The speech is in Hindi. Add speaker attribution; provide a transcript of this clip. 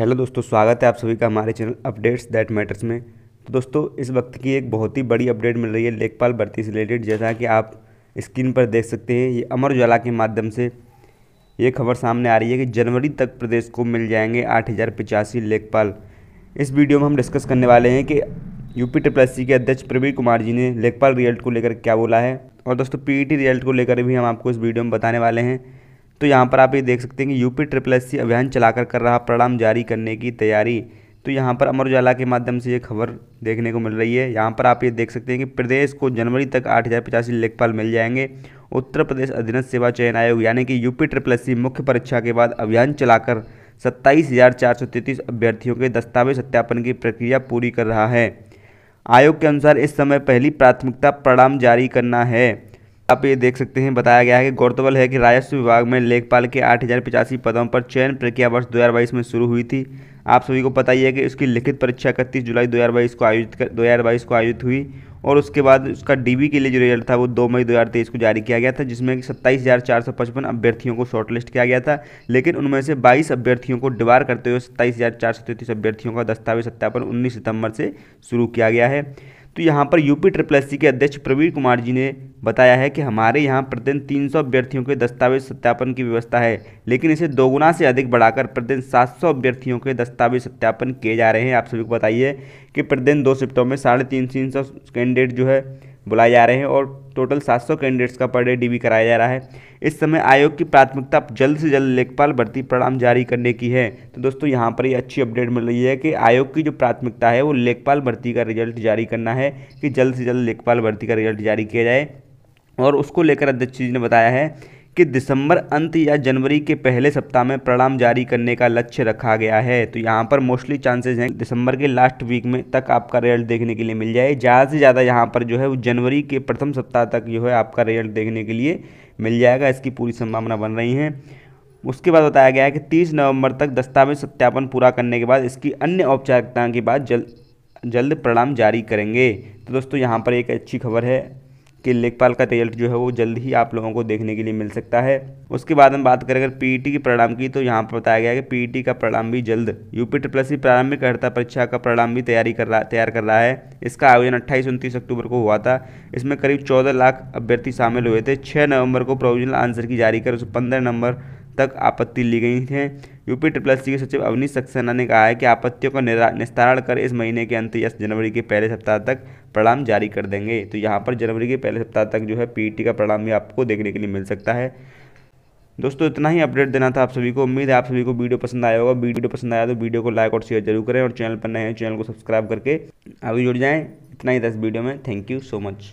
Speaker 1: हेलो दोस्तों स्वागत है आप सभी का हमारे चैनल अपडेट्स दैट मैटर्स में तो दोस्तों इस वक्त की एक बहुत ही बड़ी अपडेट मिल रही है लेखपाल भर्ती से रिलेटेड जैसा कि आप स्क्रीन पर देख सकते हैं ये अमर उजाला के माध्यम से ये खबर सामने आ रही है कि जनवरी तक प्रदेश को मिल जाएंगे आठ हज़ार पिचासी लेखपाल इस वीडियो में हम डिस्कस करने वाले हैं कि यूपी ट्रिपल के अध्यक्ष प्रवीण कुमार जी ने लेखपाल रिजल्ट को लेकर क्या बोला है और दोस्तों पी रिजल्ट को लेकर भी हम आपको इस वीडियो में बताने वाले हैं तो यहाँ पर आप ये देख सकते हैं कि यूपी ट्रिपल एस सी अभियान चलाकर कर रहा परिणाम जारी करने की तैयारी तो यहाँ पर अमर उजाला के माध्यम से ये खबर देखने को मिल रही है यहाँ पर आप ये देख सकते हैं कि प्रदेश को जनवरी तक आठ हज़ार पचासी लेखपाल मिल जाएंगे उत्तर प्रदेश अधीनस्थ सेवा चयन आयोग यानी कि यूपी ट्रिपल एस सी मुख्य परीक्षा के बाद अभियान चलाकर सत्ताईस हज़ार चार सौ तैंतीस अभ्यर्थियों के दस्तावेज सत्यापन की प्रक्रिया पूरी कर रहा है आयोग के अनुसार इस समय पहली प्राथमिकता परिणाम जारी करना है आप ये देख सकते हैं बताया गया है कि गौरतलब है कि राजस्व विभाग में लेखपाल के आठ हज़ार पचासी पदों पर चयन प्रक्रिया वर्ष दो में शुरू हुई थी आप सभी को पता ही है कि उसकी लिखित परीक्षा इकतीस जुलाई दो को आयोजित कर को आयोजित हुई और उसके बाद उसका डीबी के लिए जो रिजल्ट था वो दो मई 2023 को जारी किया गया था जिसमें सत्ताईस अभ्यर्थियों को शॉर्टलिस्ट किया गया था लेकिन उनमें से 22 अभ्यर्थियों को डिवार करते हुए सत्ताईस अभ्यर्थियों का दस्तावेज सत्यापन उन्नीस सितंबर से शुरू किया गया है तो यहाँ पर यूपी ट्रिपल एस के अध्यक्ष प्रवीण कुमार जी ने बताया है कि हमारे यहाँ प्रतिदिन 300 अभ्यर्थियों के दस्तावेज सत्यापन की व्यवस्था है लेकिन इसे दोगुना से अधिक बढ़ाकर प्रतिदिन 700 अभ्यर्थियों के दस्तावेज सत्यापन किए जा रहे हैं आप सभी को बताइए कि प्रतिदिन दो शिफ्टों में साढ़े तीन तीन सौ कैंडिडेट जो है बुलाए जा रहे हैं और टोटल 700 कैंडिडेट्स का पर डे डीबी कराया जा रहा है इस समय आयोग की प्राथमिकता जल्द से जल्द लेखपाल भर्ती परिणाम जारी करने की है तो दोस्तों यहाँ पर ये अच्छी अपडेट मिल रही है कि आयोग की जो प्राथमिकता है वो लेखपाल भर्ती का रिजल्ट जारी करना है कि जल्द से जल्द लेखपाल भर्ती का रिजल्ट जारी किया जाए और उसको लेकर अध्यक्ष जी ने बताया है कि दिसंबर अंत या जनवरी के पहले सप्ताह में परिणाम जारी करने का लक्ष्य रखा गया है तो यहाँ पर मोस्टली चांसेस हैं दिसंबर के लास्ट वीक में तक आपका रिजल्ट देखने के लिए मिल जाए ज़्यादा से ज़्यादा यहाँ पर जो है वो जनवरी के प्रथम सप्ताह तक जो है आपका रिजल्ट देखने के लिए मिल जाएगा इसकी पूरी संभावना बन रही है उसके बाद बताया गया है कि तीस नवंबर तक दस्तावेज सत्यापन पूरा करने के बाद इसकी अन्य औपचारिकताओं के बाद जल्द जल्द परिणाम जारी करेंगे तो दोस्तों यहाँ पर एक अच्छी खबर है कि लेखपाल का रिजल्ट जो है वो जल्द ही आप लोगों को देखने के लिए मिल सकता है उसके बाद हम बात करें अगर पीईटी के परिणाम की तो यहाँ पर बताया गया है कि पीईटी का परिणाम भी जल्द यूपी ट्रिपल सी प्रारंभिक हड़ता परीक्षा का परिणाम भी तैयारी कर रहा तैयार कर रहा है इसका आयोजन अट्ठाईस उनतीस अक्टूबर को हुआ था इसमें करीब चौदह लाख अभ्यर्थी शामिल हुए थे छः नवंबर को प्रोविजनल आंसर की जारी कर उस पंद्रह नंबर तक आपत्ति ली गई है यूपी ट्रिपल सी के सचिव अवनीश सक्सेना ने कहा है कि आपत्तियों का निस्तारण कर इस महीने के अंत या जनवरी के पहले सप्ताह तक परिणाम जारी कर देंगे तो यहाँ पर जनवरी के पहले सप्ताह तक जो है पीईटी e का परिणाम भी आपको देखने के लिए मिल सकता है दोस्तों इतना ही अपडेट देना था आप सभी को उम्मीद है आप सभी को वीडियो पसंद आया होगा वीडियो पसंद आया तो वीडियो को लाइक और शेयर जरूर करें और चैनल पर नए हैं चैनल को सब्सक्राइब करके अभी जुड़ जाएँ इतना ही दस वीडियो में थैंक यू सो मच